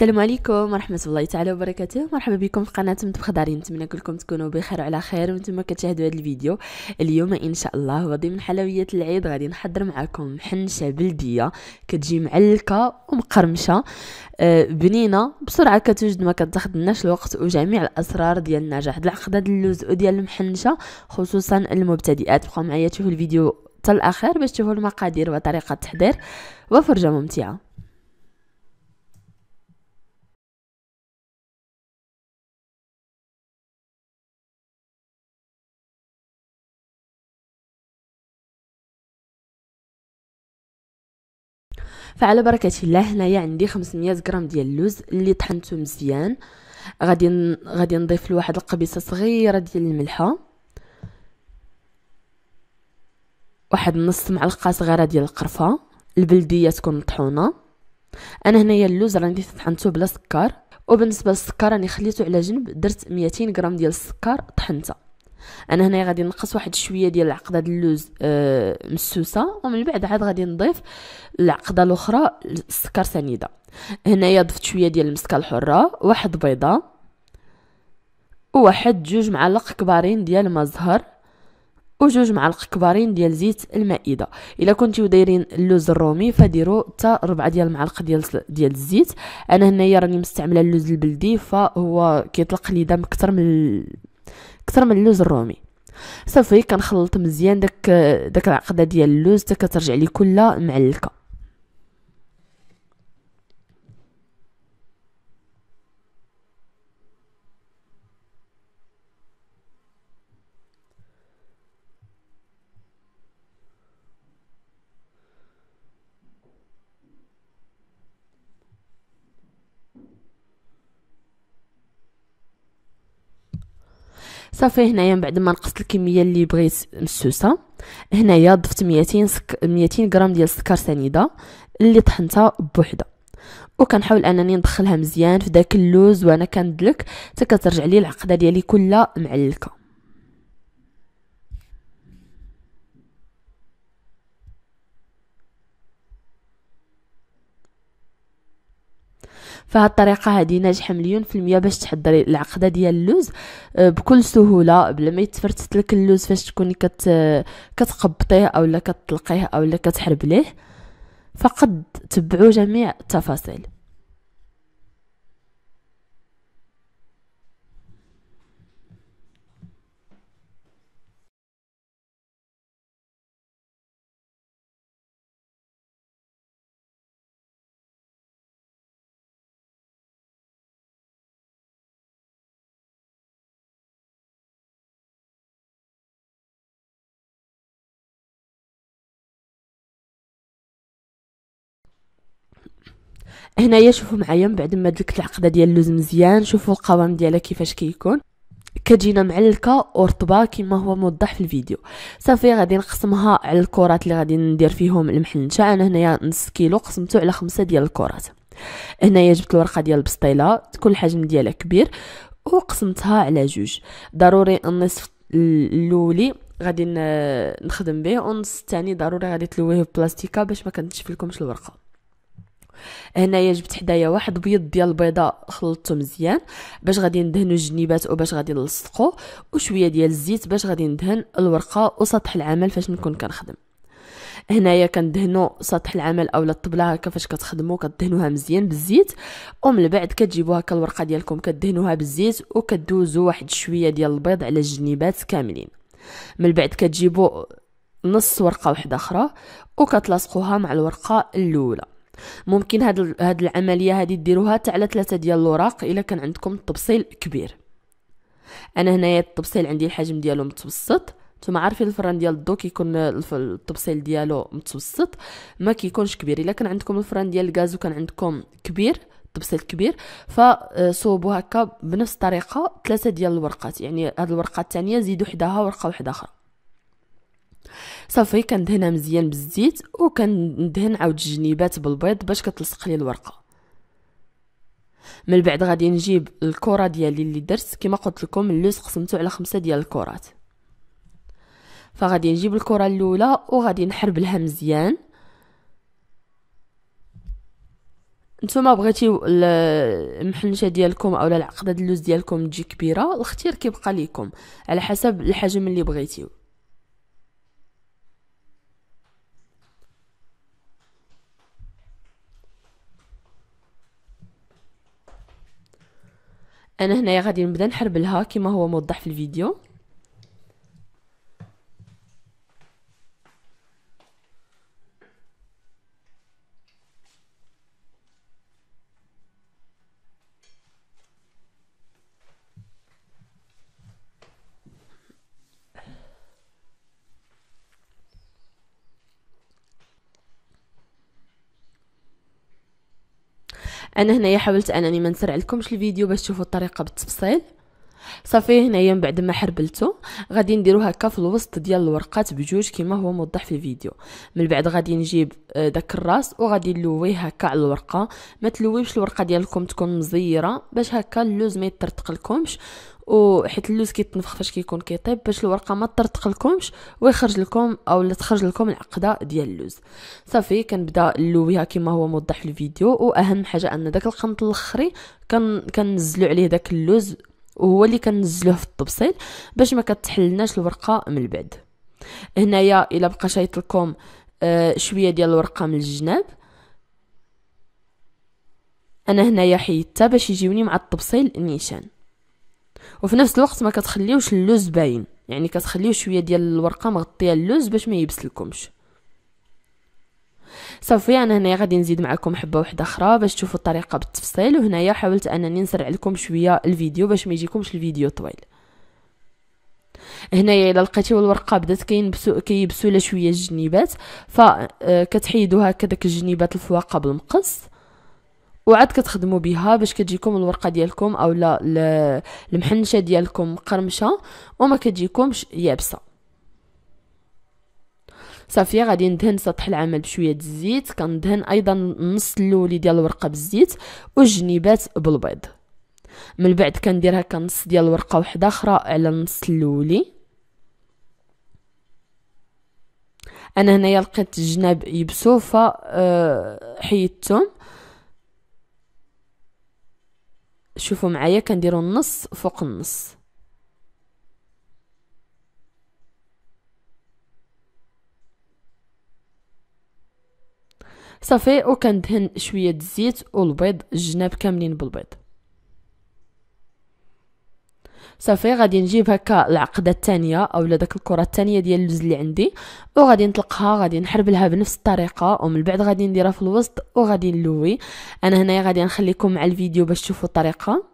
السلام عليكم ورحمة الله تعالى وبركاته مرحبا بكم في قناة مطبخ داري نتمنى كلكم تكونوا بخير وعلى خير وانتم كتشاهدوا هذا الفيديو اليوم ان شاء الله غادي من حلويات العيد غادي نحضر معكم حنشة بلدية كتجي معلكة ومقرمشة آه، بنينة بسرعة كتوجد ما كتاخذناش الوقت وجميع الاسرار ديال النجاح ديال العقدة ديال اللوز وديال المحنشة خصوصا المبتدئات بقاو معايا تشوفوا الفيديو حتى الاخر باش تشوفوا المقادير وطريقة التحضير وفرجة ممتعة فعلى بركه الله هنايا عندي 500 غرام ديال اللوز اللي طحنته مزيان غادي غادي نضيف له واحد القبيصه صغيره ديال الملحه واحد نص معلقه صغيره ديال القرفه البلديه تكون مطحونه انا هنايا اللوز راني طحنته بلا سكر وبالنسبه للسكر راني خليته على جنب درت 200 غرام ديال السكر طحنته انا هنا غادي نقص واحد شويه ديال العقده ديال اللوز آه مسوسه ومن بعد عاد غادي نضيف العقده الاخرى السكر سنيده هنايا ضفت شويه ديال المسكه الحره واحد بيضه وواحد جوج معالق كبارين ديال ما زهر وجوج معالق كبارين ديال زيت المائده الا كنتو دايرين اللوز الرومي فديروا حتى ربعة ديال المعالق ديال ديال الزيت انا هنايا راني مستعمله اللوز البلدي فهو كيطلق لي دم اكثر من اكثر من اللوز الرومي صافي كنخلط مزيان داك داك العقده ديال اللوز حتى كترجع لي كلها معلكه صافي هنايا من بعد ما نقصت الكميه اللي بغيت مسوسه هنايا ضفت 200 سك... 200 غرام ديال السكر سنيده اللي طحنتها بوحده وكنحاول انني ندخلها مزيان في داك اللوز وانا كندلك حتى كترجع لي العقده ديالي كلها معلكه فهاد الطريقة هادي ناجحه مليون في المية باش تحضري العقده ديال اللوز آه، بكل سهوله بلا ما يتفرتت لك اللوز فاش تكوني كت كتقبطيه اولا كتطلقيه اولا كتحربليه فقد تبعوا جميع التفاصيل هنايا شوفوا معايا من بعد ما درت العقده ديال اللوز مزيان شوفوا القوام ديالها كيفاش كيكون كتجينا معلكه ورطبه كما هو موضح في الفيديو صافي غادي نقسمها على الكرات اللي غادي ندير فيهم المحنشه انا هنايا نص كيلو قسمته على خمسة ديال الكرات هنايا جبت الورقه ديال البسطيله تكون الحجم ديالها كبير وقسمتها على جوج ضروري النصف الاولي غادي نخدم به والنص الثاني ضروري غادي تلويه ببلاستيكه باش ما كنتشف لكمش الورقه هنايا جبت حدايا واحد بيض ديال البيضه خلطته مزيان باش غادي ندهنو الجنيبات وباش غادي نلصقو وشويه ديال الزيت باش غادي ندهن الورقه وسطح العمل فاش نكون كنخدم هنايا كندهنو سطح العمل اولا الطبله هكا فاش كتخدمو كدهنوها مزيان بالزيت ومن بعد كتجيبو هكا الورقه ديالكم كدهنوها بالزيت وكدوزو واحد شويه ديال البيض على الجنيبات كاملين من بعد كتجيبو نص ورقه واحده اخرى وكتلاصقوها مع الورقه الاولى ممكن هاد هاد العمليه هادي ديروها تاع على ثلاثه ديال الوراق الا كان عندكم التبصيل كبير انا هنايا التبصيل عندي الحجم ديالو متوسط نتوما عارفين الفران ديال الضو كيكون التبصيل ديالو متوسط ما كيكونش كبير الا كان عندكم الفران ديال الغاز وكان عندكم كبير تبصيل كبير فصوبوا آه، هكا بنفس الطريقه ثلاثه ديال الورقات يعني هاد الورقه الثانيه زيدوا حداها ورقه واحده اخرى صافي كندهنها مزيان بالزيت وكندهن عاود الجنيبات بالبيض باش كتلصق لي الورقه من بعد غادي نجيب الكره ديالي اللي درت كما قلت لكم اللوز قسمته على خمسة ديال الكرات فغادي نجيب الكره الاولى وغادي نحربلها مزيان نتوما بغيتيو المحنشه ديالكم اولا العقده اللوز ديالكم تجي كبيره الاختيار كيبقى ليكم على حسب الحجم اللي بغيتيو انا هنايا غادي نبدا نحربلها كما هو موضح في الفيديو انا هنايا حاولت انني ما لكمش الفيديو باش تشوفوا الطريقه بالتفصيل صافي هنايا من بعد ما حربلته غادي نديرو هكا في الوسط ديال الورقات بجوج كما هو موضح في الفيديو من بعد غادي نجيب آه، داك الراس وغادي نلويه هكا على الورقه ما تلويوش الورقه ديالكم تكون مزيره باش هكا اللوز ما يطرطق لكمش وحيت اللوز كيتنفخ فاش كيكون كيطيب باش الورقه ما تطرطق لكمش ويخرج لكم او لا تخرج لكم العقده ديال اللوز صافي كنبدا نلويها كما هو موضح في الفيديو واهم حاجه ان داك القنط الاخري كنزلو عليه داك اللوز وهو اللي كنزلوه في الطبسيل باش ما كتحلناش الورقه من بعد هنايا الا بقى شايط لكم آه، شويه ديال الورقه من الجناب انا هنايا حيدتها باش يجيوني مع الطبسيل نيشان وفي نفس الوقت ما كتخليوش اللوز باين يعني كتخليو شويه ديال الورقه مغطيه اللوز باش ما يبسلكمش صافي انا هنايا غادي نزيد معكم حبه واحده اخرى باش تشوفوا الطريقه بالتفصيل وهنايا حاولت انني نسرع لكم شويه الفيديو باش ما يجيكمش الفيديو طويل هنايا الا لقيتيو الورقه بدات كينبسو كيبسو لها شويه الجنيبات فكتحيدوا آه، هكا الجنيبات الفواقه بالمقص وعاد كتخدموا بها باش كتجيكم الورقه ديالكم اولا المحنشه ديالكم قرمشه وما كتجيكمش يابسه صافي غادي ندهن سطح العمل بشويه الزيت كندهن ايضا النص اللولي ديال الورقه بالزيت والجنيبات بالبيض من بعد كندير هكا نص ديال الورقه واحده اخرى على النص اللولي انا هنايا لقيت الجناب يبسو ف آه، حيدتهم شوفوا معايا كنديروا النص فوق النص صافي وكندهن شويه الزيت والبيض الجناب كاملين بالبيض صافي غادي نجيب هكا العقده الثانيه اولا داك الكره الثانيه ديال اللوز اللي عندي وغادي نطلقها غادي نحربلها بنفس الطريقه ومن بعد غادي نديرها في الوسط وغادي نلوي انا هنايا غادي نخليكم مع الفيديو باش تشوفوا الطريقه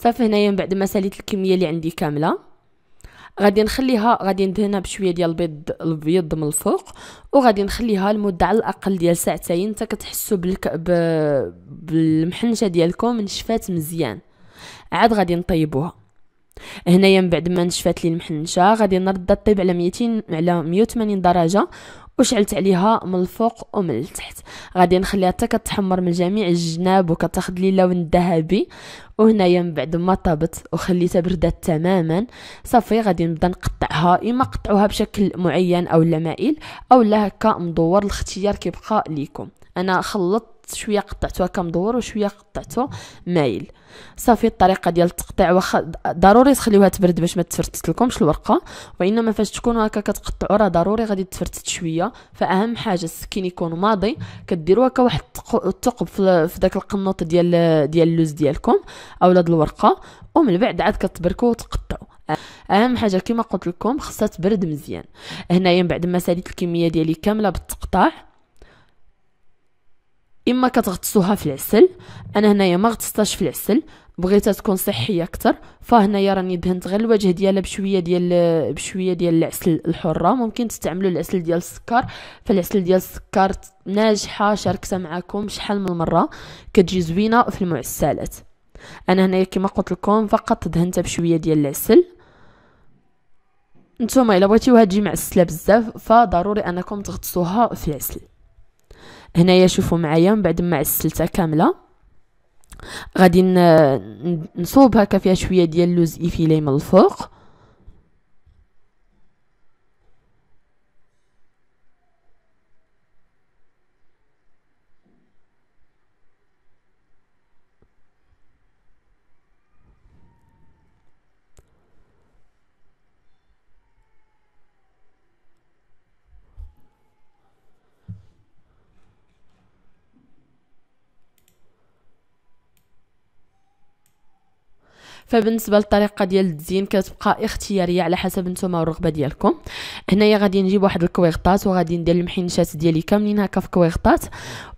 صافي هنايا من بعد ما ساليت الكميه اللي عندي كامله غادي نخليها غادي ندهنها بشويه ديال البيض الابيض من الفوق وغادي نخليها لمده على الاقل ديال ساعتين حتى كتحسوا بالك... ب... بالمحنشه ديالكم نشفات مزيان عاد غادي نطيبوها هنايا من بعد ما نشفات لي المحنشه غادي نرد الطيب على 200 على 180 درجه وشعلت عليها من الفوق ومن التحت غادي نخليها حتى كتحمر من جميع الجناب وكتاخذ لي اللون الذهبي وهنايا من بعد ما طابت وخليتها بردات تماما صافي غادي نبدا نقطعها اما قطعوها بشكل معين او لمائل مائل او لا هكا مدور الاختيار كيبقى ليكم انا خلطت شويه قطعتو هكا مدور وشويه قطعتو مايل صافي الطريقه ديال التقطيع واخا ضروري تخليوها تبرد باش ما تفرتتلكمش الورقه وانما فاش تكونوا هكا كتقطعوا راه ضروري غادي تفرتت شويه فاهم حاجه السكين يكون ماضي كديروا هكا واحد الثقب في داك القنوط ديال ديال اللوز ديالكم اولا ديال الورقه ومن بعد عاد كتبركوا وتقطعوا اهم حاجه كما قلت لكم خصها تبرد مزيان هنايا من بعد ما ساليت الكميه ديالي كامله بالتقطاع اما كتغطسوها في العسل انا هنايا ما غطستهاش في العسل بغيتها تكون صحيه اكثر فهنايا راني دهنت غير الوجه ديالها بشويه ديال بشويه ديال العسل الحره ممكن تستعملوا العسل ديال السكر فالعسل ديال السكر ناجحه شاركتها معكم شحال من مره كتجي زوينه في المعسلات انا هنايا كما قلت لكم فقط دهنتها بشويه ديال العسل نتوما الا بغيتيوها تجي معسله بزاف فضروري انكم تغطسوها في العسل هنايا شوفوا معايا من بعد ما عسلتها كامله غادي نصوب هكا فيها شويه ديال اللوز ايفيلي من الفوق فبالنسبه للطريقه ديال التزيين كتبقى اختياريه على حسب نتوما والرغبه ديالكم هنايا غادي نجيب واحد الكويغطات وغادي ندير المحنشات ديالي كاملين هكا في كويغطات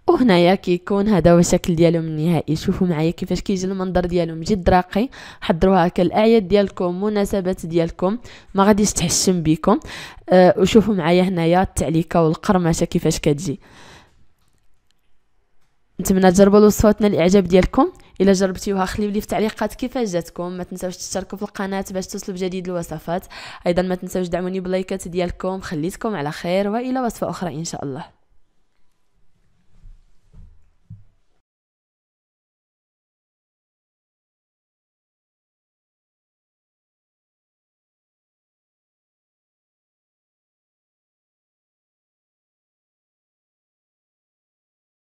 وهنايا كيكون هذا هو الشكل ديالهم النهائي شوفوا معايا كيفاش كيجي المنظر ديالهم جد راقي حضروها هكا الاعياد ديالكم مناسبات ديالكم ما غاديش تحشم بكم أه وشوفوا معايا هنايا التعليكه والقرمشه كيفاش كتجي نتمنى تجربوا الوصفه الاعجاب ديالكم الا جربتيوها خليو لي في التعليقات كيفاش جاتكم ما تنساوش تشتركوا في القناه باش توصلوا بجديد الوصفات ايضا ما تنساوش دعموني باللايكات ديالكم خليتكم على خير والى وصفه اخرى ان شاء الله